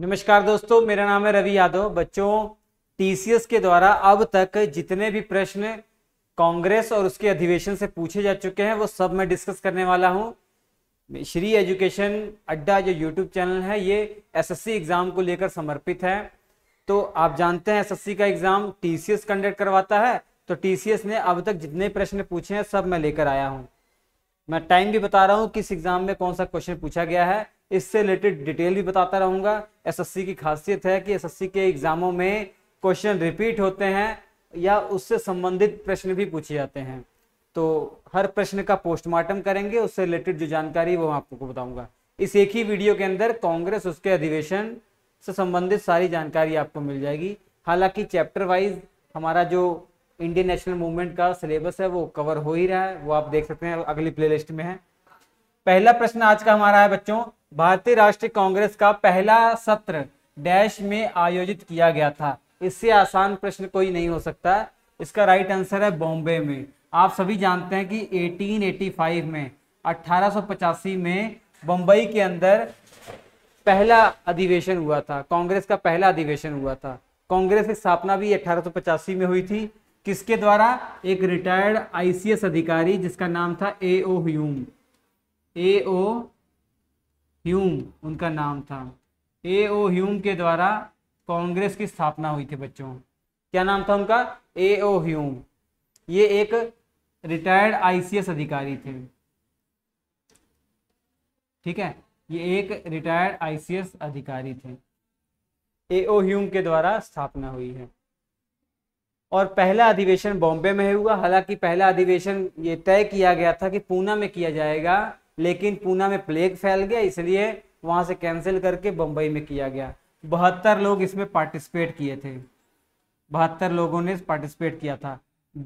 नमस्कार दोस्तों मेरा नाम है रवि यादव बच्चों टीसीएस के द्वारा अब तक जितने भी प्रश्न कांग्रेस और उसके अधिवेशन से पूछे जा चुके हैं वो सब मैं डिस्कस करने वाला हूँ श्री एजुकेशन अड्डा जो यूट्यूब चैनल है ये एसएससी एग्जाम को लेकर समर्पित है तो आप जानते हैं एस का एग्जाम टी कंडक्ट करवाता है तो टी ने अब तक जितने प्रश्न पूछे हैं सब मैं लेकर आया हूँ मैं टाइम भी बता रहा हूँ किस एग्जाम में कौन सा क्वेश्चन पूछा गया है इससे रिलेटेड डिटेल भी बताता रहूंगा एसएससी की खासियत है कि एसएससी के एग्जामों में क्वेश्चन रिपीट होते हैं या उससे संबंधित प्रश्न भी पूछे जाते हैं तो हर प्रश्न का पोस्टमार्टम करेंगे उससे रिलेटेड जो जानकारी वो आपको बताऊंगा इस एक ही वीडियो के अंदर कांग्रेस उसके अधिवेशन से संबंधित सारी जानकारी आपको मिल जाएगी हालांकि चैप्टर वाइज हमारा जो इंडियन नेशनल मूवमेंट का सिलेबस है वो कवर हो ही रहा है वो आप देख सकते हैं अगली प्लेलिस्ट में है पहला प्रश्न आज का हमारा है बच्चों भारतीय राष्ट्रीय कांग्रेस का पहला सत्र डैश में आयोजित किया गया था इससे आसान प्रश्न कोई नहीं हो सकता इसका राइट आंसर है बॉम्बे में आप सभी जानते हैं कि 1885 में अठारह में बम्बई के अंदर पहला अधिवेशन हुआ था कांग्रेस का पहला अधिवेशन हुआ था कांग्रेस की स्थापना भी अठारह में हुई थी किसके द्वारा एक रिटायर्ड आईसीएस अधिकारी जिसका नाम था ए ओ ह्यूम ए ओ ह्यूम उनका नाम था ए ओ ह्यूम के द्वारा कांग्रेस की स्थापना हुई थी बच्चों क्या नाम था उनका ए ओ ह्यूम ये एक रिटायर्ड आईसीएस अधिकारी थे ठीक है ये एक रिटायर्ड आईसीएस अधिकारी थे ए ओ ह्यूम के द्वारा स्थापना हुई है और पहला अधिवेशन बॉम्बे में हुआ हालांकि पहला अधिवेशन ये तय किया गया था कि पूना में किया जाएगा लेकिन पूना में प्लेग फैल गया इसलिए वहां से कैंसिल करके बंबई में किया गया बहत्तर लोग इसमें पार्टिसिपेट किए थे बहत्तर लोगों ने पार्टिसिपेट किया था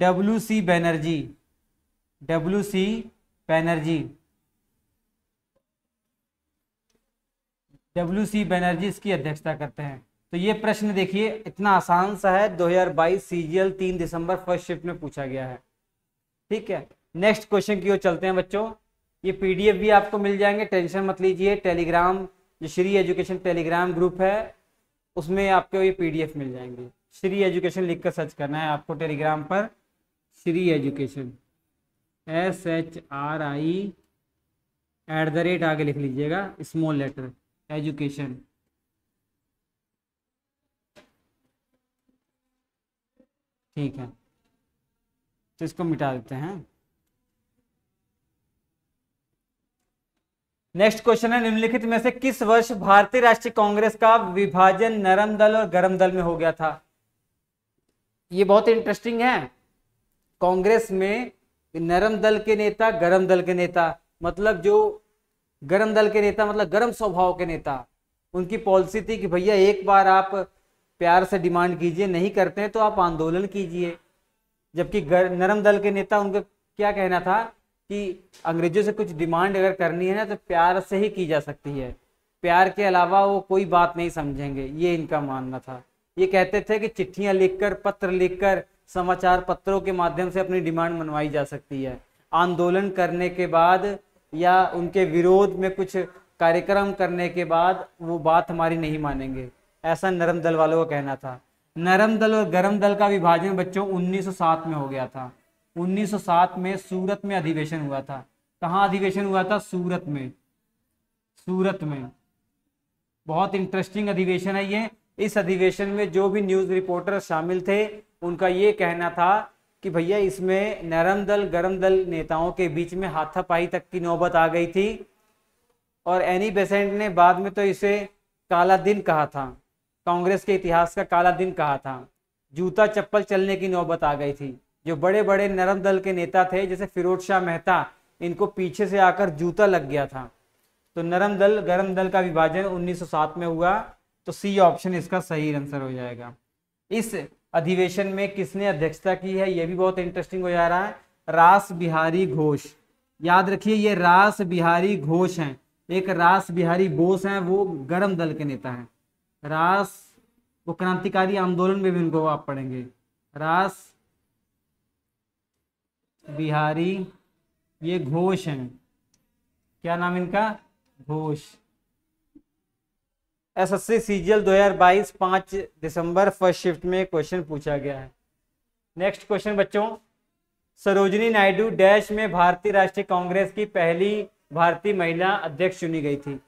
W C Banerjee W C Banerjee W C Banerjee इसकी अध्यक्षता करते हैं तो ये प्रश्न देखिए इतना आसान सा है 2022 सीजीएल तीन दिसंबर फर्स्ट शिफ्ट में पूछा गया है ठीक है नेक्स्ट क्वेश्चन की ओर चलते हैं बच्चों ये पीडीएफ भी आपको मिल जाएंगे टेंशन मत लीजिए टेलीग्राम जो श्री एजुकेशन टेलीग्राम ग्रुप है उसमें आपको ये पीडीएफ मिल जाएंगे श्री एजुकेशन लिख कर सर्च करना है आपको टेलीग्राम पर Shri education S H R I at the rate आगे लिख लीजिएगा स्मॉल लेटर एजुकेशन ठीक है तो इसको मिटा देते हैं नेक्स्ट क्वेश्चन है निम्नलिखित में से किस वर्ष भारतीय राष्ट्रीय कांग्रेस का विभाजन नरम दल और गरम दल में हो गया था ये बहुत इंटरेस्टिंग है कांग्रेस में नरम दल के नेता गरम दल के नेता मतलब जो गरम दल के नेता मतलब गरम स्वभाव के नेता उनकी पॉलिसी थी कि भैया एक बार आप प्यार से डिमांड कीजिए नहीं करते हैं तो आप आंदोलन कीजिए जबकि नरम दल के नेता उनका क्या कहना था कि अंग्रेजों से कुछ डिमांड अगर करनी है ना तो प्यार से ही की जा सकती है प्यार के अलावा वो कोई बात नहीं समझेंगे ये इनका मानना था ये कहते थे कि चिट्ठियां लिखकर पत्र लिखकर समाचार पत्रों के माध्यम से अपनी डिमांड मनवाई जा सकती है आंदोलन करने के बाद या उनके विरोध में कुछ कार्यक्रम करने के बाद वो बात हमारी नहीं मानेंगे ऐसा नरम दल वालों का कहना था नरम दल और गरम दल का विभाजन बच्चों 1907 में हो गया था 1907 में सूरत में अधिवेशन हुआ था कहाँ अधिवेशन हुआ था सूरत में सूरत में बहुत इंटरेस्टिंग अधिवेशन है ये इस अधिवेशन में जो भी न्यूज रिपोर्टर शामिल थे उनका ये कहना था कि भैया इसमें नरम दल गरम दल नेताओं के बीच में हाथापाई तक की नौबत आ गई थी और एनी बेसेंट ने बाद में तो इसे काला दिन कहा था कांग्रेस के इतिहास का काला दिन कहा था जूता चप्पल चलने की नौबत आ गई थी जो बड़े बड़े नरम दल के नेता थे जैसे फिरोज शाह मेहता इनको पीछे से आकर जूता लग गया था तो नरम दल गर्म दल का विभाजन 1907 में हुआ तो सी ऑप्शन इसका सही आंसर हो जाएगा इस अधिवेशन में किसने अध्यक्षता की है यह भी बहुत इंटरेस्टिंग हो जा रहा है रास बिहारी घोष याद रखिए ये रास बिहारी घोष हैं एक रास बिहारी बोस हैं वो गर्म दल के नेता हैं रास वो क्रांतिकारी आंदोलन में भी उनको आप पढ़ेंगे रास बिहारी ये घोष हैं क्या नाम इनका Ghosh S S C CGL दो हजार बाईस पांच दिसंबर फर्स्ट शिफ्ट में क्वेश्चन पूछा गया है नेक्स्ट क्वेश्चन बच्चों सरोजनी नायडू डैश में भारतीय राष्ट्रीय कांग्रेस की पहली भारतीय महिला अध्यक्ष चुनी गई थी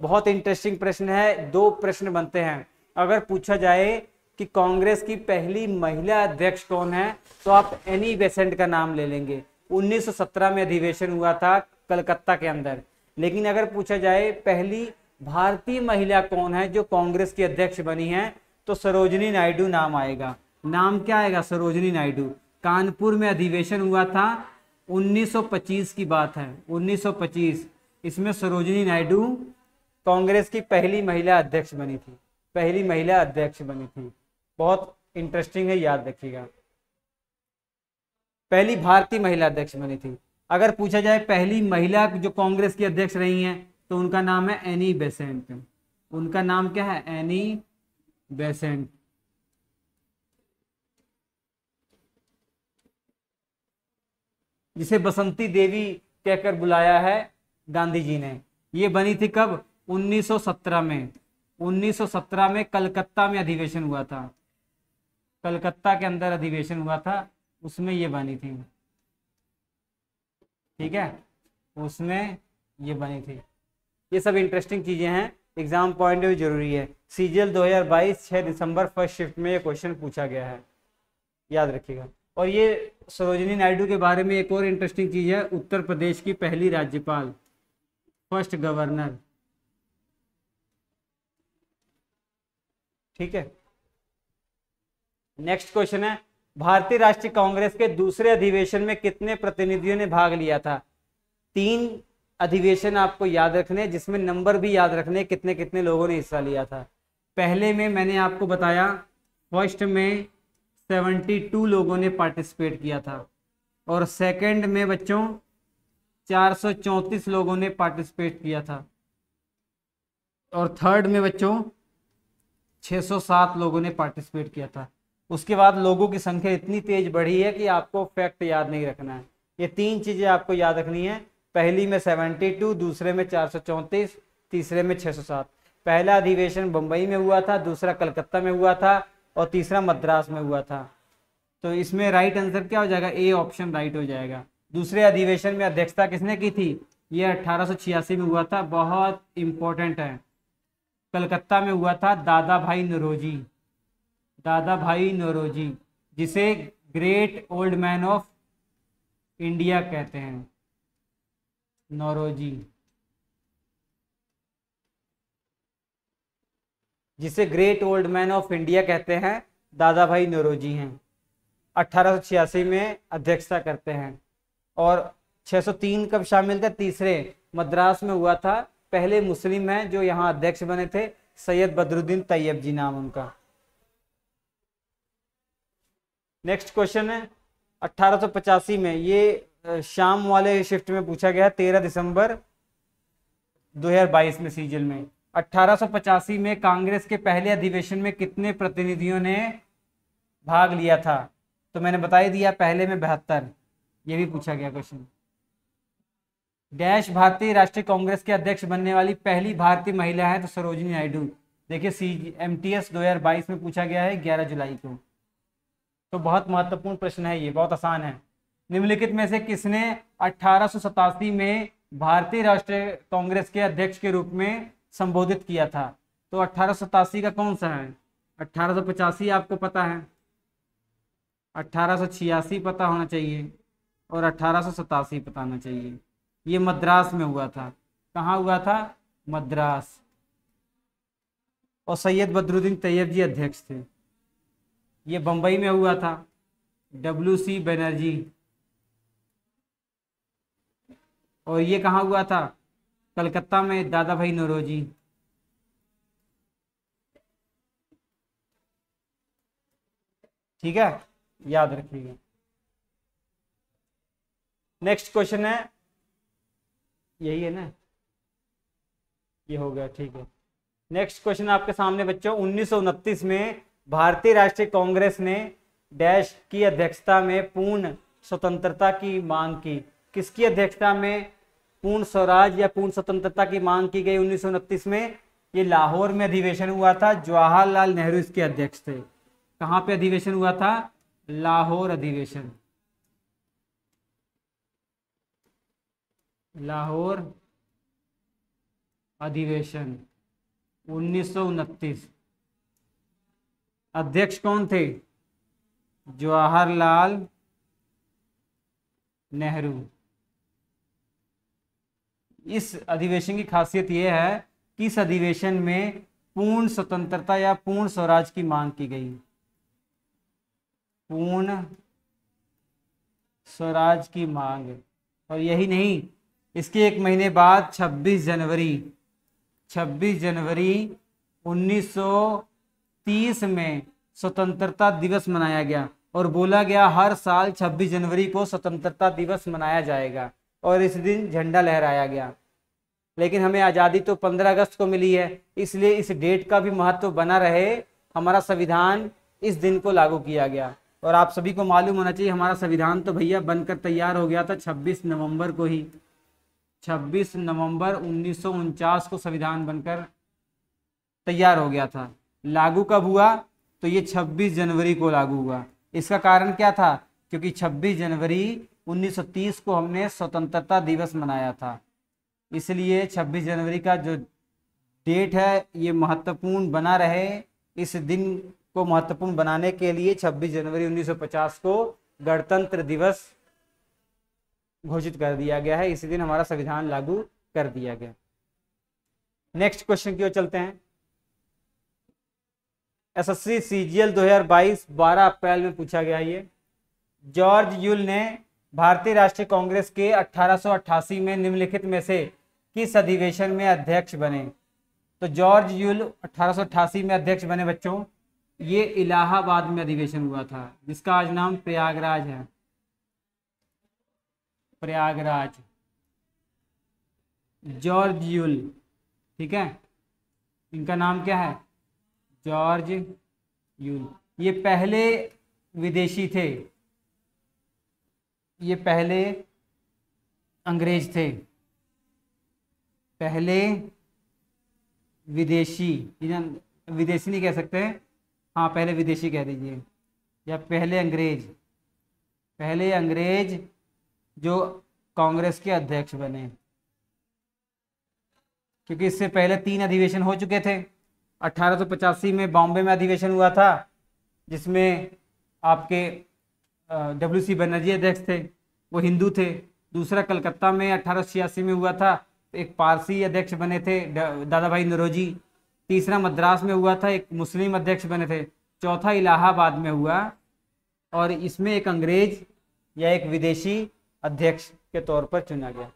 बहुत इंटरेस्टिंग प्रश्न है दो प्रश्न बनते हैं अगर पूछा जाए कि कांग्रेस की पहली महिला अध्यक्ष कौन है तो आप एनी बेसेंट का नाम ले लेंगे 1917 में अधिवेशन हुआ था कलकत्ता के अंदर लेकिन अगर पूछा जाए पहली भारतीय महिला कौन है जो कांग्रेस की अध्यक्ष बनी है तो सरोजनी नायडू नाम आएगा नाम क्या आएगा सरोजनी नायडू कानपुर में अधिवेशन हुआ था 1925 की बात है 1925 इसमें सरोजनी नायडू कांग्रेस की पहली महिला अध्यक्ष बनी थी पहली महिला अध्यक्ष बनी थी बहुत इंटरेस्टिंग है याद रखिएगा पहली भारतीय महिला अध्यक्ष बनी थी अगर पूछा जाए पहली महिला जो कांग्रेस की अध्यक्ष रही हैं तो उनका नाम है एनी बेसेंट उनका नाम क्या है एनी बेसेंट जिसे बसंती देवी कहकर बुलाया है गांधी जी ने ये बनी थी कब 1917 में 1917 में कलकत्ता में अधिवेशन हुआ था कलकत्ता के अंदर अधिवेशन हुआ था उसमें ये बनी थी ठीक है उसमें ये बनी थी ये सब इंटरेस्टिंग चीज़ें हैं एग्जाम पॉइंट भी जरूरी है सीजीएल 2022 छह दिसंबर फर्स्ट शिफ्ट में ये क्वेश्चन पूछा गया है याद रखिएगा और ये सरोजनी नायडू के बारे में एक और इंटरेस्टिंग चीज़ है उत्तर प्रदेश की पहली राज्यपाल फर्स्ट गवर्नर ठीक है नेक्स्ट क्वेश्चन है भारतीय राष्ट्रीय कांग्रेस के दूसरे अधिवेशन में कितने प्रतिनिधियों ने भाग लिया था तीन अधिवेशन आपको याद रखने जिसमें नंबर भी याद रखने कितने कितने लोगों ने हिस्सा लिया था पहले में मैंने आपको बताया फर्स्ट में सेवेंटी टू लोगों ने पार्टिसिपेट किया था और सेकंड में बच्चों चार सौ चौंतीस लोगों ने पार्टिसिपेट किया था और थर्ड में बच्चों सौ सात लोगों ने पार्टिसिपेट किया था उसके बाद लोगों की संख्या इतनी तेज बढ़ी है कि आपको फैक्ट याद नहीं रखना है ये तीन चीज़ें आपको याद रखनी है पहली में सेवेंटी टू दूसरे में चार सौ चौंतीस तीसरे में सौ सात पहला अधिवेशन बम्बई में हुआ था दूसरा कलकत्ता में हुआ था और तीसरा मद्रास में हुआ था तो इसमें राइट आंसर क्या हो जाएगा ए ऑप्शन राइट हो जाएगा दूसरे अधिवेशन में अध्यक्षता किसने की थी ये 1886 में हुआ था बहुत इम्पोर्टेंट है कलकत्ता में हुआ था दादा भाई नरोजी दादा भाई नोरोजी जिसे great old man of India कहते हैं नोरोजी जिसे great old man of India कहते हैं दादा भाई नोरोजी हैं अट्ठारह में अध्यक्षता करते हैं और 603 कब शामिल थे तीसरे मद्रास में हुआ था पहले मुस्लिम हैं जो यहाँ अध्यक्ष बने थे सैयद बदरुद्दीन तैयब जी नाम उनका नेक्स्ट क्वेश्चन है अट्ठारह में ये शाम वाले शिफ्ट में पूछा गया तेरह दिसंबर 2022 में सीजन में अट्ठारह में कांग्रेस के पहले अधिवेशन में कितने प्रतिनिधियों ने भाग लिया था तो मैंने बता ही दिया पहले में बहत्तर ये भी पूछा गया क्वेश्चन डैश भारतीय राष्ट्रीय कांग्रेस के अध्यक्ष बनने वाली पहली भारतीय महिला है तो सरोजनी नायडू देखिए सी एम टी एस दो में पूछा गया है ग्यारह जुलाई को तो बहुत महत्वपूर्ण प्रश्न है ये बहुत आसान है निम्नलिखित में से किसने अठारह में भारतीय राष्ट्रीय कांग्रेस के अध्यक्ष के रूप में संबोधित किया था तो अठारह का कौन सा है अठारह आपको पता है अठारह पता होना चाहिए और अठारह पता होना चाहिए ये मद्रास में हुआ था कहाँ हुआ था मद्रास और सैयद बदरुद्दीन तैयब जी अध्यक्ष थे ये बंबई में हुआ था डब्ल्यू सी बनर्जी और ये कहाँ हुआ था कलकत्ता में दादा भाई नरोजी ठीक है याद रखिएगा नेक्स्ट क्वेश्चन है यही है ना ये हो गया ठीक है नेक्स्ट क्वेश्चन आपके सामने बच्चों उन्नीस में भारतीय राष्ट्रीय कांग्रेस ने डैश की अध्यक्षता में पूर्ण स्वतंत्रता की मांग की किसकी अध्यक्षता में पूर्ण स्वराज या पूर्ण स्वतंत्रता की मांग की गई उन्नीस में ये लाहौर में अधिवेशन हुआ था जवाहरलाल नेहरू इसके अध्यक्ष थे कहाँ पे अधिवेशन हुआ था लाहौर अधिवेशन लाहौर अधिवेशन उन्नीस अध्यक्ष कौन थे जवाहरलाल नेहरू इस अधिवेशन की खासियत यह है कि इस अधिवेशन में पूर्ण स्वतंत्रता या पूर्ण स्वराज की मांग की गई पूर्ण स्वराज की मांग और यही नहीं इसके एक महीने बाद 26 जनवरी 26 जनवरी 1930 में स्वतंत्रता दिवस मनाया गया और बोला गया हर साल 26 जनवरी को स्वतंत्रता दिवस मनाया जाएगा और इस दिन झंडा लहराया गया लेकिन हमें आज़ादी तो 15 अगस्त को मिली है इसलिए इस डेट का भी महत्व बना रहे हमारा संविधान इस दिन को लागू किया गया और आप सभी को मालूम होना चाहिए हमारा संविधान तो भैया बनकर तैयार हो गया था 26 नवंबर को ही 26 नवंबर उन्नीस को संविधान बनकर तैयार हो गया था लागू कब हुआ तो ये 26 जनवरी को लागू हुआ इसका कारण क्या था क्योंकि 26 जनवरी 1930 को हमने स्वतंत्रता दिवस मनाया था इसलिए 26 जनवरी का जो डेट है ये महत्वपूर्ण बना रहे इस दिन को महत्वपूर्ण बनाने के लिए 26 जनवरी 1950 को गणतंत्र दिवस घोषित कर दिया गया है इसी दिन हमारा संविधान लागू कर दिया गया नेक्स्ट क्वेश्चन की ओर चलते हैं एसएससी सीजीएल 2022 12 अप्रैल में पूछा गया ये जॉर्ज यूल ने भारतीय राष्ट्रीय कांग्रेस के 1888 में निम्नलिखित में से किस अधिवेशन में अध्यक्ष बने तो जॉर्ज यूल 1888 में अध्यक्ष बने बच्चों ये इलाहाबाद में अधिवेशन हुआ था जिसका आज नाम प्रयागराज है प्रयागराज जॉर्ज यूल ठीक है इनका नाम क्या है जॉर्ज यूल ये पहले विदेशी थे ये पहले अंग्रेज थे पहले विदेशी विदेशी नहीं कह सकते हाँ पहले विदेशी कह दीजिए या पहले अंग्रेज पहले अंग्रेज जो कांग्रेस के अध्यक्ष बने क्योंकि इससे पहले तीन अधिवेशन हो चुके थे 1885 में बॉम्बे में अधिवेशन हुआ था जिसमें आपके डब्ल्यू सी बनर्जी अध्यक्ष थे वो हिंदू थे दूसरा कलकत्ता में अठारह में हुआ था एक पारसी अध्यक्ष बने थे दादा भाई नरोजी तीसरा मद्रास में हुआ था एक मुस्लिम अध्यक्ष बने थे चौथा इलाहाबाद में हुआ और इसमें एक अंग्रेज या एक विदेशी अध्यक्ष के तौर पर चुना गया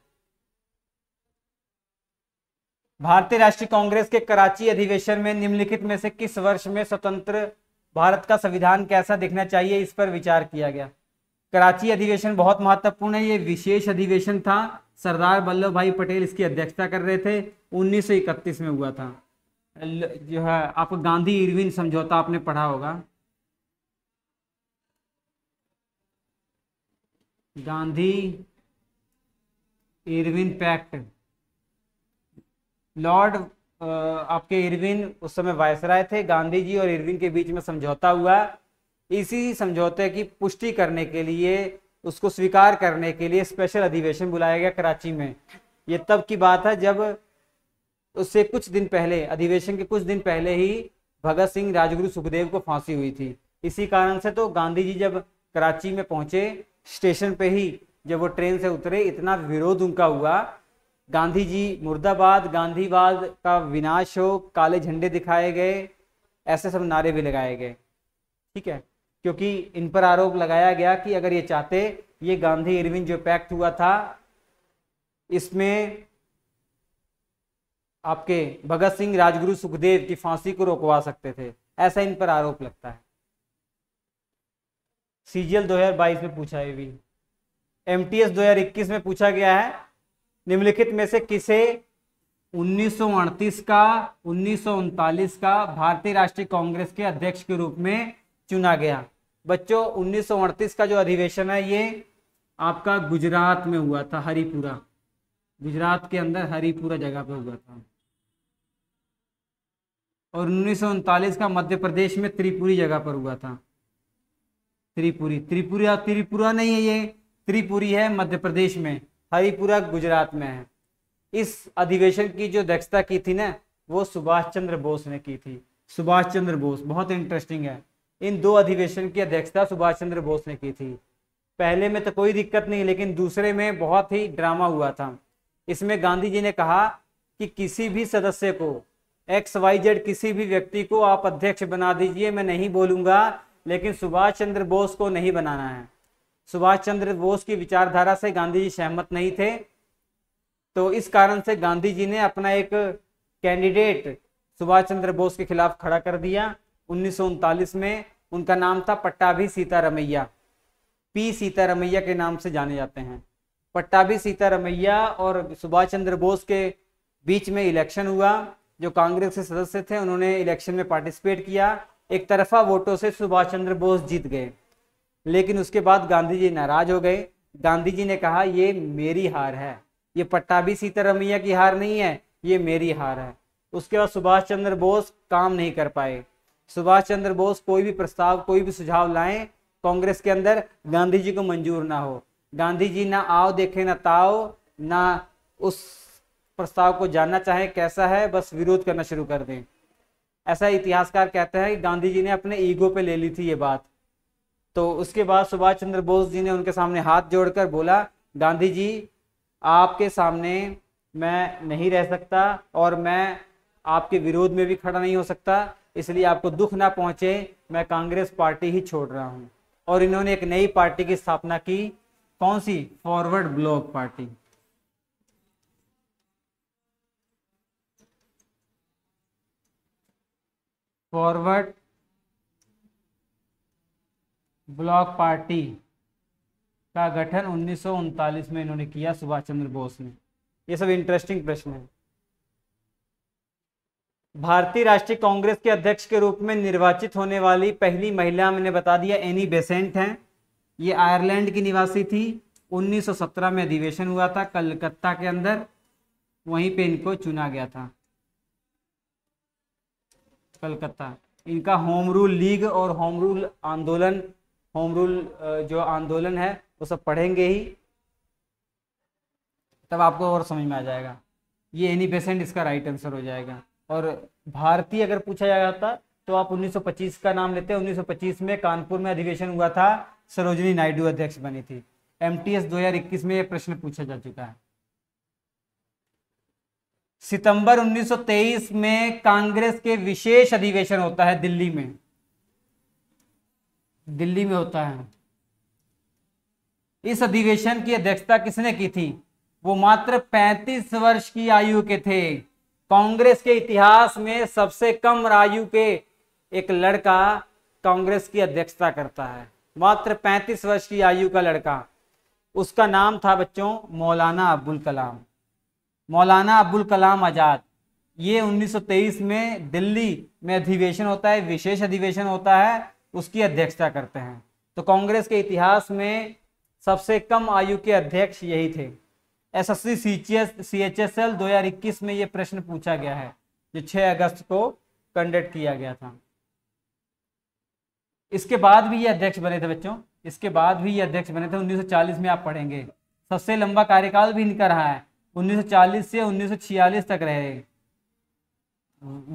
भारतीय राष्ट्रीय कांग्रेस के कराची अधिवेशन में निम्नलिखित में से किस वर्ष में स्वतंत्र भारत का संविधान कैसा दिखना चाहिए इस पर विचार किया गया कराची अधिवेशन बहुत महत्वपूर्ण है ये विशेष अधिवेशन था सरदार वल्लभ भाई पटेल इसकी अध्यक्षता कर रहे थे 1931 में हुआ था जो है आप गांधी इरविन समझौता आपने पढ़ा होगा गांधी इरविन पैक्ट लॉर्ड आपके इरविन उस समय वायसराय थे गांधी जी और इरविन के बीच में समझौता हुआ इसी समझौते की पुष्टि करने के लिए उसको स्वीकार करने के लिए स्पेशल अधिवेशन बुलाया गया कराची में ये तब की बात है जब उससे कुछ दिन पहले अधिवेशन के कुछ दिन पहले ही भगत सिंह राजगुरु सुखदेव को फांसी हुई थी इसी कारण से तो गांधी जी जब कराची में पहुंचे स्टेशन पे ही जब वो ट्रेन से उतरे इतना विरोध उनका हुआ गांधी जी मुर्दाबाद गांधीवाद का विनाश हो काले झंडे दिखाए गए ऐसे सब नारे भी लगाए गए ठीक है क्योंकि इन पर आरोप लगाया गया कि अगर ये चाहते ये गांधी इरविन जो पैक्ट हुआ था इसमें आपके भगत सिंह राजगुरु सुखदेव की फांसी को रोकवा सकते थे ऐसा इन पर आरोप लगता है सीजीएल 2022 में पूछा है भी एमटीएस 2021 में पूछा गया है निम्नलिखित में से किसे उन्नीस का उन्नीस का भारतीय राष्ट्रीय कांग्रेस के अध्यक्ष के रूप में चुना गया बच्चों उन्नीस का जो अधिवेशन है ये आपका गुजरात में हुआ था हरिपुरा गुजरात के अंदर हरिपुरा जगह पे हुआ था और उन्नीस का मध्य प्रदेश में त्रिपुरी जगह पर हुआ था त्रिपुरी त्रिपुरी त्रिपुरा नहीं है ये त्रिपुरी है मध्य प्रदेश में हरिपुरा गुजरात में है इस अधिवेशन की जो अध्यक्षता की थी ना वो सुभाष चंद्र बोस ने की थी सुभाष चंद्र बोस बहुत इंटरेस्टिंग है इन दो अधिवेशन की अध्यक्षता सुभाष चंद्र बोस ने की थी पहले में तो कोई दिक्कत नहीं लेकिन दूसरे में बहुत ही ड्रामा हुआ था इसमें गांधी जी ने कहा कि किसी भी सदस्य को एक्स वाई जेड किसी भी व्यक्ति को आप अध्यक्ष बना दीजिए मैं नहीं बोलूंगा लेकिन सुभाष चंद्र बोस को नहीं बनाना है सुभाष चंद्र बोस की विचारधारा से गांधी जी सहमत नहीं थे तो इस कारण से गांधी जी ने अपना एक कैंडिडेट सुभाष चंद्र बोस के खिलाफ खड़ा कर दिया उन्नीस में उनका नाम था पट्टाभी सीतारमैया पी सीतारमैया के नाम से जाने जाते हैं पट्टाभी सीतारमैया और सुभाष चंद्र बोस के बीच में इलेक्शन हुआ जो कांग्रेस के सदस्य थे उन्होंने इलेक्शन में पार्टिसिपेट किया एक तरफा वोटों से सुभाष चंद्र बोस जीत गए लेकिन उसके बाद गांधी जी नाराज हो गए गांधी जी ने कहा ये मेरी हार है ये पट्टा भी सीतारमैया की हार नहीं है ये मेरी हार है उसके बाद सुभाष चंद्र बोस काम नहीं कर पाए सुभाष चंद्र बोस कोई भी प्रस्ताव कोई भी सुझाव लाएं कांग्रेस के अंदर गांधी जी को मंजूर ना हो गांधी जी ना आओ देखे ना ताओ ना उस प्रस्ताव को जानना चाहे कैसा है बस विरोध करना शुरू कर दें ऐसा इतिहासकार कहते हैं कि गांधी जी ने अपने ईगो पे ले ली थी ये बात तो उसके बाद सुभाष चंद्र बोस जी ने उनके सामने हाथ जोड़कर बोला गांधी जी आपके सामने मैं नहीं रह सकता और मैं आपके विरोध में भी खड़ा नहीं हो सकता इसलिए आपको दुख ना पहुंचे मैं कांग्रेस पार्टी ही छोड़ रहा हूं और इन्होंने एक नई पार्टी की स्थापना की कौन सी फॉरवर्ड ब्लॉक पार्टी फॉरवर्ड ब्लॉक पार्टी का गठन उन्नीस में इन्होंने किया सुभाष चंद्र बोस ने ये सब इंटरेस्टिंग प्रश्न है भारतीय राष्ट्रीय कांग्रेस के अध्यक्ष के रूप में निर्वाचित होने वाली पहली महिला मैंने बता दिया एनी बेसेंट हैं ये आयरलैंड की निवासी थी 1917 में अधिवेशन हुआ था कलकत्ता के अंदर वहीं पे इनको चुना गया था कलकत्ता इनका होम रूल लीग और होम रूल आंदोलन होम रूल जो आंदोलन है वो सब पढ़ेंगे ही तब आपको और समझ में आ जाएगा ये एनी बेसेंट इसका राइट आंसर हो जाएगा और भारतीय अगर पूछा जाता तो आप 1925 का नाम लेते हैं 1925 में कानपुर में अधिवेशन हुआ था सरोजनी नायडू अध्यक्ष बनी थी एमटीएस 2021 में यह प्रश्न पूछा जा चुका है सितंबर 1923 में कांग्रेस के विशेष अधिवेशन होता है दिल्ली में दिल्ली में होता है इस अधिवेशन की अध्यक्षता किसने की थी वो मात्र 35 वर्ष की आयु के थे कांग्रेस के इतिहास में सबसे कम आयु के एक लड़का कांग्रेस की अध्यक्षता करता है मात्र 35 वर्ष की आयु का लड़का उसका नाम था बच्चों मौलाना अब्दुल कलाम मौलाना अब्दुल कलाम आज़ाद ये 1923 में दिल्ली में अधिवेशन होता है विशेष अधिवेशन होता है उसकी अध्यक्षता करते हैं तो कांग्रेस के इतिहास में सबसे कम आयु के अध्यक्ष यही थे S S C C H S L दो हजार इक्कीस में ये प्रश्न पूछा गया है जो 6 अगस्त को कंडक्ट किया गया था इसके बाद भी ये अध्यक्ष बने थे बच्चों इसके बाद भी ये अध्यक्ष बने थे 1940 में आप पढ़ेंगे सबसे लंबा कार्यकाल भी इनका रहा है 1940 से 1946 तक रहे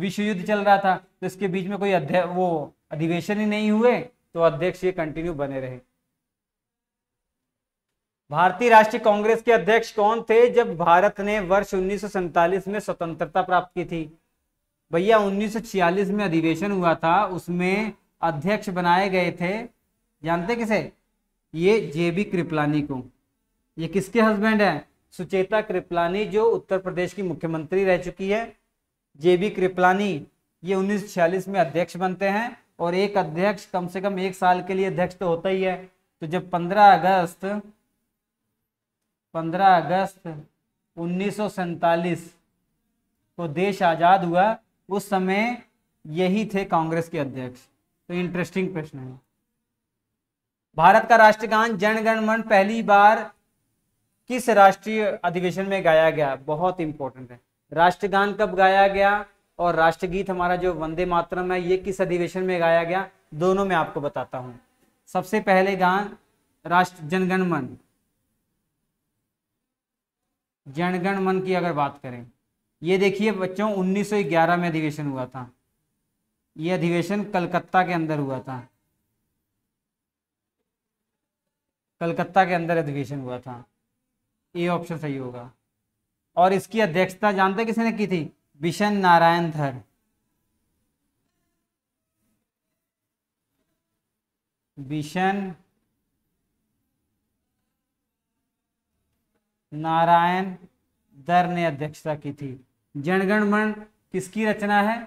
विश्व युद्ध चल रहा था तो इसके बीच में कोई अध्यक्ष वो अधिवेशन ही नहीं हुए तो अध्यक्ष ये कंटिन्यू बने रहे भारतीय राष्ट्रीय कांग्रेस के अध्यक्ष कौन थे जब भारत ने वर्ष उन्नीस में स्वतंत्रता प्राप्त की थी भैया 1946 में अधिवेशन हुआ था उसमें अध्यक्ष बनाए गए थे जानते किसे ये जेबी कृपलानी को ये किसके हस्बैंड हैं सुचेता कृपलानी जो उत्तर प्रदेश की मुख्यमंत्री रह चुकी है जेबी कृपलानी ये 1946 में अध्यक्ष बनते हैं और एक अध्यक्ष कम से कम एक साल के लिए अध्यक्ष तो होता ही है तो जब 15 अगस्त 15 अगस्त उन्नीस को देश आज़ाद हुआ उस समय यही थे कांग्रेस के अध्यक्ष तो इंटरेस्टिंग प्रश्न है भारत का राष्ट्रगान जनगणमन पहली बार किस राष्ट्रीय अधिवेशन में गाया गया बहुत इंपॉर्टेंट है राष्ट्रगान कब गाया गया और राष्ट्रगीत हमारा जो वंदे मातरम है ये किस अधिवेशन में गाया गया दोनों में आपको बताता हूँ सबसे पहले गान राष्ट्र जनगण मन जनगण मन की अगर बात करें ये देखिए बच्चों 1911 में अधिवेशन हुआ था ये अधिवेशन कलकत्ता के अंदर हुआ था कलकत्ता के अंदर अधिवेशन हुआ था ये ऑप्शन सही होगा और इसकी अध्यक्षता जानते किसने की थी बिशन नारायण धर बिशन नारायण दर ने अध्यक्षता की थी जनगणमन किसकी रचना है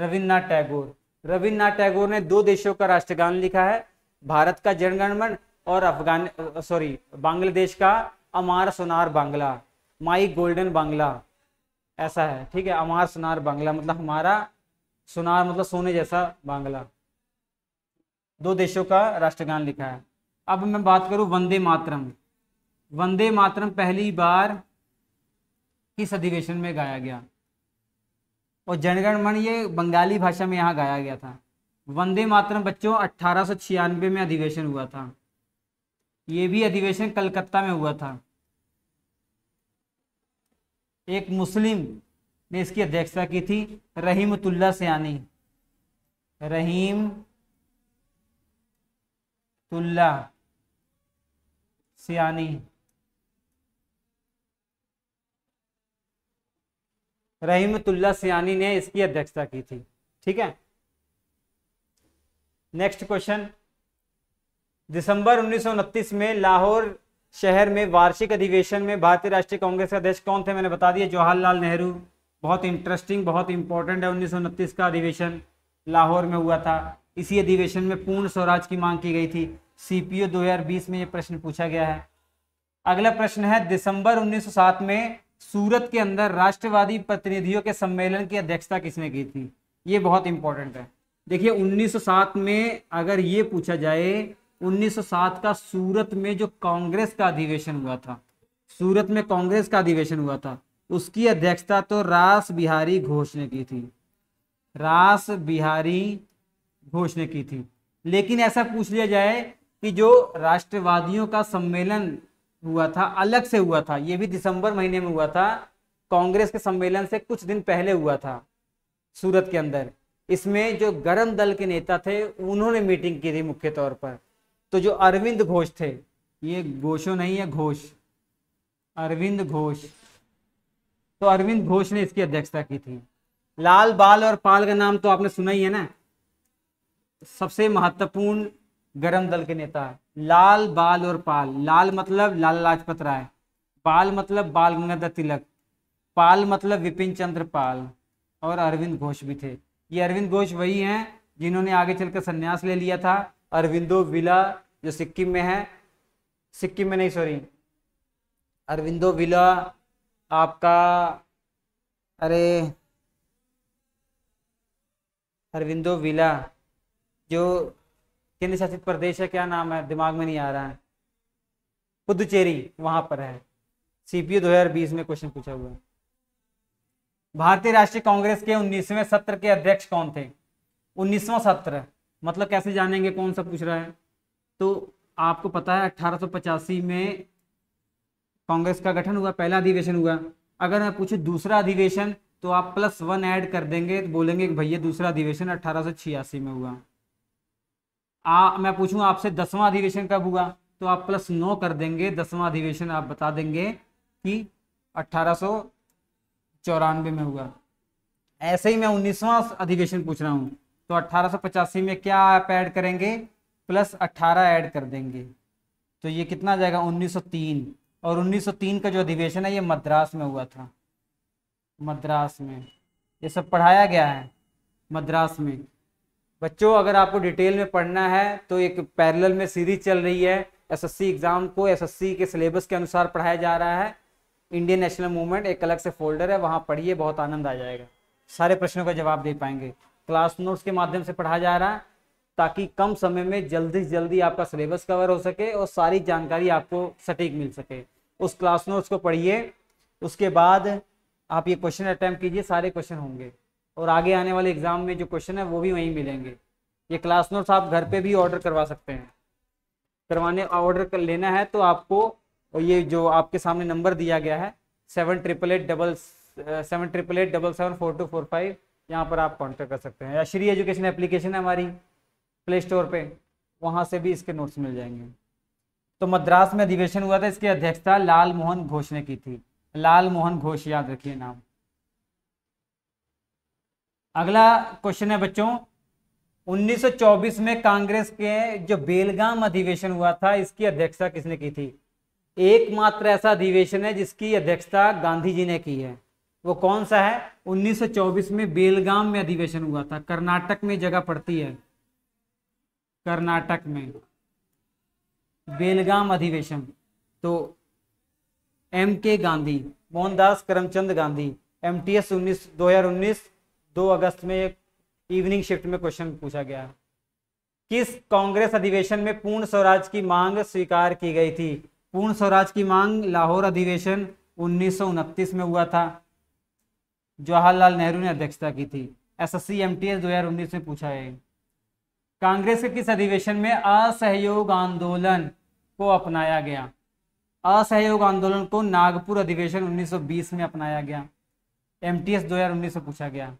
रविन्द्रनाथ टैगोर रविन्द्रनाथ टैगोर ने दो देशों का राष्ट्रगान लिखा है भारत का जनगणमन और अफगान सॉरी बांग्लादेश का अमार सोनार बांग्ला माई गोल्डन बांग्ला ऐसा है ठीक है अमार सुनार बांग्ला मतलब हमारा सुनार मतलब सोने जैसा बांग्ला दो देशों का राष्ट्रगान लिखा है अब मैं बात करूं वंदे मातरम वंदे मातरम पहली बार किस अधिवेशन में गाया गया और जनगणमन ये बंगाली भाषा में यहाँ गाया गया था वंदे मातरम बच्चों अट्ठारह में अधिवेशन हुआ था ये भी अधिवेशन कलकत्ता में हुआ था एक मुस्लिम ने इसकी अध्यक्षता की थी रहीमतुल्ला सयानी रहीम तुल्ला सियानी रहीमतुल्ला सियानी ने इसकी अध्यक्षता की थी ठीक है नेक्स्ट क्वेश्चन दिसंबर उन्नीस में लाहौर शहर में वार्षिक अधिवेशन में भारतीय राष्ट्रीय कांग्रेस के अध्यक्ष कौन थे मैंने बता दिया जवाहरलाल नेहरू बहुत इंटरेस्टिंग बहुत इंपॉर्टेंट है उन्नीस का अधिवेशन लाहौर में हुआ था इसी अधिवेशन में पूर्ण स्वराज की मांग की गई थी सीपीओ 2020 में ये प्रश्न पूछा गया है अगला प्रश्न है दिसंबर 1907 में सूरत के अंदर राष्ट्रवादी प्रतिनिधियों के सम्मेलन की अध्यक्षता किसने की थी ये बहुत इंपॉर्टेंट है देखिए 1907 में अगर ये पूछा जाए 1907 का सूरत में जो कांग्रेस का अधिवेशन हुआ था सूरत में कांग्रेस का अधिवेशन हुआ था उसकी अध्यक्षता तो रास बिहारी घोष ने की थी रास बिहारी घोष ने की थी लेकिन ऐसा पूछ लिया जाए कि जो राष्ट्रवादियों का सम्मेलन हुआ था अलग से हुआ था यह भी दिसंबर महीने में हुआ था कांग्रेस के सम्मेलन से कुछ दिन पहले हुआ था सूरत के अंदर इसमें जो गर्म दल के नेता थे उन्होंने मीटिंग की थी मुख्य तौर पर तो जो अरविंद घोष थे ये घोषो नहीं है घोष अरविंद घोष तो अरविंद घोष ने इसकी अध्यक्षता की थी लाल बाल और पाल का नाम तो आपने सुना ही है ना सबसे महत्वपूर्ण गरम दल के नेता लाल बाल और पाल लाल मतलब लाल लाजपत राय पाल मतलब बाल गंगाधर तिलक पाल मतलब विपिन चंद्र पाल और अरविंद घोष भी थे ये अरविंद घोष वही हैं जिन्होंने आगे चलकर संन्यास ले लिया था अरविंदो विला जो सिक्किम में है सिक्किम में नहीं सॉरी अरविंदो विला आपका अरे अरविंदो विला जो केंद्र शासित प्रदेश है क्या नाम है दिमाग में नहीं आ रहा है पुदुचेरी वहां पर है सीपीओ 2020 में क्वेश्चन पूछा हुआ है भारतीय राष्ट्रीय कांग्रेस के उन्नीसवें सत्र के अध्यक्ष कौन थे 19वां सत्र मतलब कैसे जानेंगे कौन सा पूछ रहा है तो आपको पता है अट्ठारह में कांग्रेस का गठन हुआ पहला अधिवेशन हुआ अगर मैं पूछू दूसरा अधिवेशन तो आप प्लस वन ऐड कर देंगे तो बोलेंगे भैया दूसरा अधिवेशन अट्ठारह में हुआ आ, मैं पूछूं आपसे दसवां अधिवेशन कब हुआ तो आप प्लस नौ कर देंगे दसवां अधिवेशन आप बता देंगे कि अट्ठारह में हुआ ऐसे ही मैं उन्नीसवां अधिवेशन पूछ रहा हूँ तो अट्ठारह में क्या आप ऐड करेंगे प्लस 18 ऐड कर देंगे तो ये कितना आ जाएगा 1903 और 1903 का जो अधिवेशन है ये मद्रास में हुआ था मद्रास में ये सब पढ़ाया गया है मद्रास में बच्चों अगर आपको डिटेल में पढ़ना है तो एक पैरेलल में सीरीज चल रही है एसएससी एग्ज़ाम को एसएससी के सिलेबस के अनुसार पढ़ाया जा रहा है इंडियन नेशनल मूवमेंट एक अलग से फोल्डर है वहाँ पढ़िए बहुत आनंद आ जाएगा सारे प्रश्नों का जवाब दे पाएंगे क्लास नोट्स के माध्यम से पढ़ाया जा रहा है ताकि कम समय में जल्दी से जल्दी आपका सिलेबस कवर हो सके और सारी जानकारी आपको सटीक मिल सके उस क्लास नोट्स को पढ़िए उसके बाद आप ये क्वेश्चन अटैम्प्ट कीजिए सारे क्वेश्चन होंगे और आगे आने वाले एग्जाम में जो क्वेश्चन है वो भी वहीं मिलेंगे ये क्लास नोट्स आप घर पे भी ऑर्डर करवा सकते हैं करवाने ऑर्डर कर लेना है तो आपको और ये जो आपके सामने नंबर दिया गया है seven triple eight double seven triple eight double seven four two four five यहाँ पर आप कॉन्टेक्ट कर सकते हैं या श्री एजुकेशन एप्लीकेशन है हमारी प्ले स्टोर पे वहाँ से भी इसके नोट्स मिल जाएंगे तो मद्रास में अधिवेशन हुआ था इसकी अध्यक्षता लाल मोहन घोष ने की थी लाल मोहन घोष याद रखिए नाम अगला क्वेश्चन है बच्चों 1924 में कांग्रेस के जो बेलगाम अधिवेशन हुआ था इसकी अध्यक्षता किसने की थी एकमात्र ऐसा अधिवेशन है जिसकी अध्यक्षता गांधी जी ने की है वो कौन सा है 1924 में बेलगाम में अधिवेशन हुआ था कर्नाटक में जगह पड़ती है कर्नाटक में बेलगाम अधिवेशन तो M K Gandhi Mohandas Karamchand Gandhi M T S उन्नीस दो हजार उन्नीस दो अगस्त में एक इवनिंग शिफ्ट में क्वेश्चन पूछा गया किस कांग्रेस अधिवेशन में पूर्ण स्वराज की मांग स्वीकार की गई थी पूर्ण स्वराज की मांग लाहौर अधिवेशन उन्नीस में हुआ था जवाहरलाल नेहरू ने अध्यक्षता की थी S S S C M T दो हजार उन्नीस में पूछा है कांग्रेस के किस अधिवेशन में असहयोग आंदोलन को अपनाया गया असहयोग आंदोलन को नागपुर अधिवेशन 1920 में अपनाया गया एम टी एस दो हजार उन्नीस में पूछा गया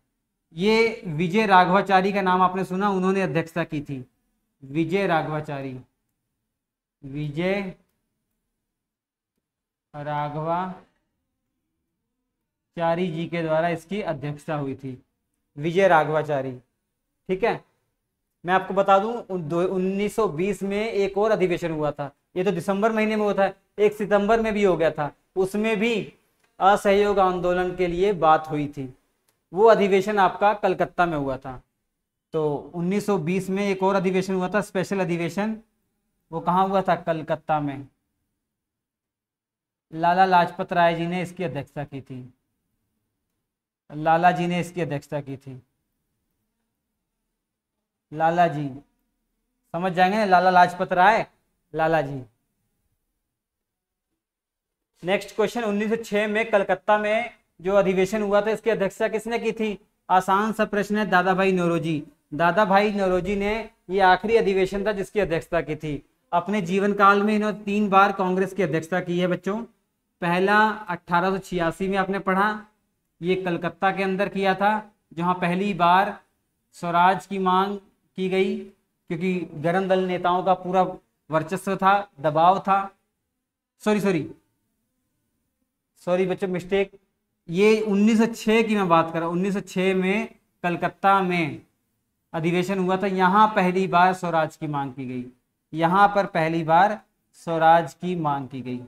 ये विजय राघवाचारी का नाम आपने सुना उन्होंने अध्यक्षता की थी विजय राघवाचारी विजय राघवा चारी जी के द्वारा इसकी अध्यक्षता हुई थी विजय राघवाचारी ठीक है मैं आपको बता दूं 1920 में एक और अधिवेशन हुआ था ये तो दिसंबर महीने में हुआ था एक सितंबर में भी हो गया था उसमें भी असहयोग आंदोलन के लिए बात हुई थी वो अधिवेशन आपका कलकत्ता में हुआ था तो 1920 में एक और अधिवेशन हुआ था स्पेशल अधिवेशन वो कहाँ हुआ था कलकत्ता में लाला लाजपत राय जी ने इसकी अध्यक्षता की थी लाला जी ने इसकी अध्यक्षता की थी लाला जी समझ जाएंगे ना लाला लाजपत राय लाला जी नेक्स्ट क्वेश्चन 1906 में कलकत्ता में जो अधिवेशन हुआ था इसकी अध्यक्षता किसने की थी आसान सा प्रश्न है दादा भाई नोरोजी दादा भाई नोरोजी ने ये आखिरी अधिवेशन था जिसकी अध्यक्षता की थी अपने जीवन काल में इन्होंने तीन बार कांग्रेस की अध्यक्षता की है बच्चों पहला अठारह में आपने पढ़ा ये कलकत्ता के अंदर किया था जहां पहली बार स्वराज की मांग की गई क्योंकि गर्म दल नेताओं का पूरा वर्चस्व था दबाव था सॉरी सॉरी सॉरी बच्चों मिस्टेक ये 1906 की मैं बात कर रहा हूँ 1906 में कलकत्ता में अधिवेशन हुआ था यहाँ पहली बार स्वराज की मांग की गई यहाँ पर पहली बार स्वराज की मांग की गई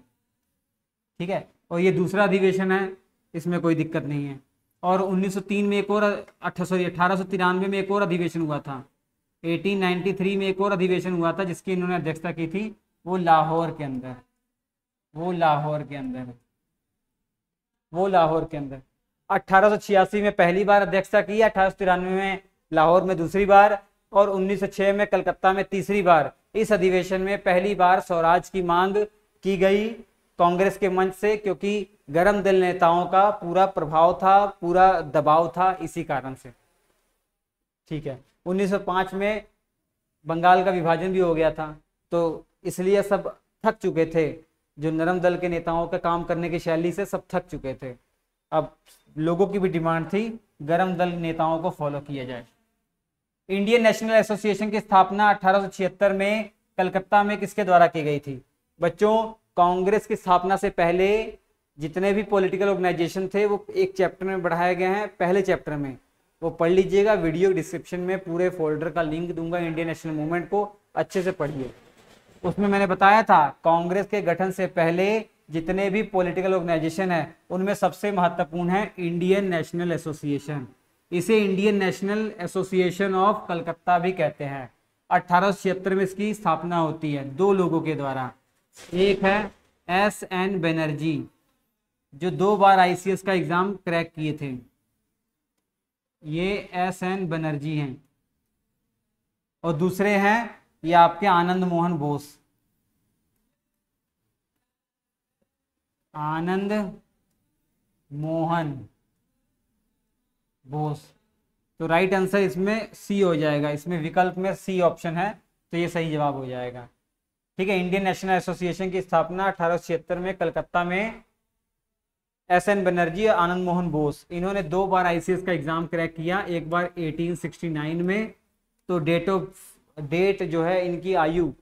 ठीक है और ये दूसरा अधिवेशन है इसमें कोई दिक्कत नहीं है और 1903 में एक और अठारह सॉरी अठारह में एक और अधिवेशन हुआ था 1893 में एक और अधिवेशन हुआ था जिसकी इन्होंने अध्यक्षता की थी वो लाहौर के अंदर वो लाहौर के अंदर वो लाहौर के अंदर अठारह में पहली बार अध्यक्षता की अठारह में लाहौर में दूसरी बार और 1906 में कलकत्ता में तीसरी बार इस अधिवेशन में पहली बार स्वराज की मांग की गई कांग्रेस के मंच से क्योंकि गर्म दिल नेताओं का पूरा प्रभाव था पूरा दबाव था इसी कारण से ठीक है 1905 में बंगाल का विभाजन भी हो गया था तो इसलिए सब थक चुके थे जो नरम दल के नेताओं का काम करने की शैली से सब थक चुके थे अब लोगों की भी डिमांड थी गर्म दल नेताओं को फॉलो किया जाए इंडियन नेशनल एसोसिएशन की स्थापना 1876 में कलकत्ता में किसके द्वारा की गई थी बच्चों कांग्रेस की स्थापना से पहले जितने भी पॉलिटिकल ऑर्गेनाइजेशन थे वो एक चैप्टर में बढ़ाए गए हैं पहले चैप्टर में वो पढ़ लीजिएगा वीडियो डिस्क्रिप्शन में पूरे फोल्डर का लिंक दूंगा इंडियन नेशनल मूवमेंट को अच्छे से पढ़िए उसमें मैंने बताया था कांग्रेस के गठन से पहले जितने भी पॉलिटिकल ऑर्गेनाइजेशन है उनमें सबसे महत्वपूर्ण है इंडियन नेशनल एसोसिएशन इसे Indian national association of Calcutta भी कहते हैं अठारह में इसकी स्थापना होती है दो लोगों के द्वारा एक है एस एन बनर्जी जो दो बार आईसीएस का एग्ज़ाम क्रैक किए थे ये एस एन बनर्जी हैं और दूसरे हैं ये आपके आनंद मोहन बोस आनंद मोहन बोस तो राइट आंसर इसमें सी हो जाएगा इसमें विकल्प में सी ऑप्शन है तो ये सही जवाब हो जाएगा ठीक है इंडियन नेशनल एसोसिएशन की स्थापना अठारह में कलकत्ता में एस एन बनर्जी और आनंद मोहन बोस इन्होंने दो बार आईसीएस का एग्जाम क्रैक किया एक बार 1869 में तो डेट ऑफ डेट जो है इनकी आयु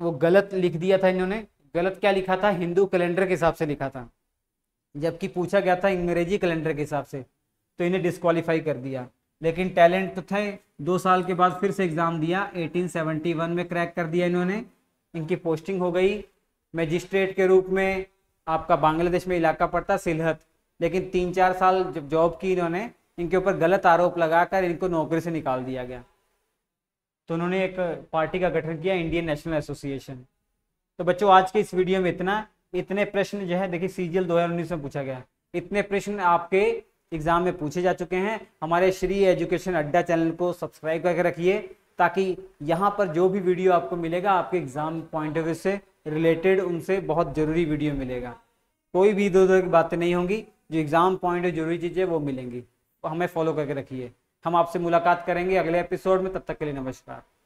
वो गलत लिख दिया था इन्होंने गलत क्या लिखा था हिंदू कैलेंडर के हिसाब से लिखा था जबकि पूछा गया था अंग्रेजी कैलेंडर के हिसाब से तो इन्हें डिस्कालीफाई कर दिया लेकिन टैलेंट तो थे दो साल के बाद फिर से एग्ज़ाम दिया 1871 में क्रैक कर दिया इन्होंने इनकी पोस्टिंग हो गई मजिस्ट्रेट के रूप में आपका बांग्लादेश में इलाका पड़ता सिलहत लेकिन तीन चार साल जब जॉब की इन्होंने इनके ऊपर गलत आरोप लगाकर इनको नौकरी से निकाल दिया गया तो उन्होंने एक पार्टी का गठन किया इंडियन नेशनल एसोसिएशन तो बच्चों आज के इस वीडियो में इतना इतने प्रश्न जो है देखिए सीजीएल 2019 में पूछा गया इतने प्रश्न आपके एग्जाम में पूछे जा चुके हैं हमारे श्री एजुकेशन अड्डा चैनल को सब्सक्राइब करके रखिए ताकि यहाँ पर जो भी वीडियो आपको मिलेगा आपके एग्जाम पॉइंट ऑफ व्यू से रिलेटेड उनसे बहुत जरूरी वीडियो मिलेगा कोई भी इधर उधर की बातें नहीं होंगी जो एग्जाम पॉइंट जरूरी चीज़ें वो मिलेंगी तो हमें फॉलो करके रखिए हम आपसे मुलाकात करेंगे अगले एपिसोड में तब तक के लिए नमस्कार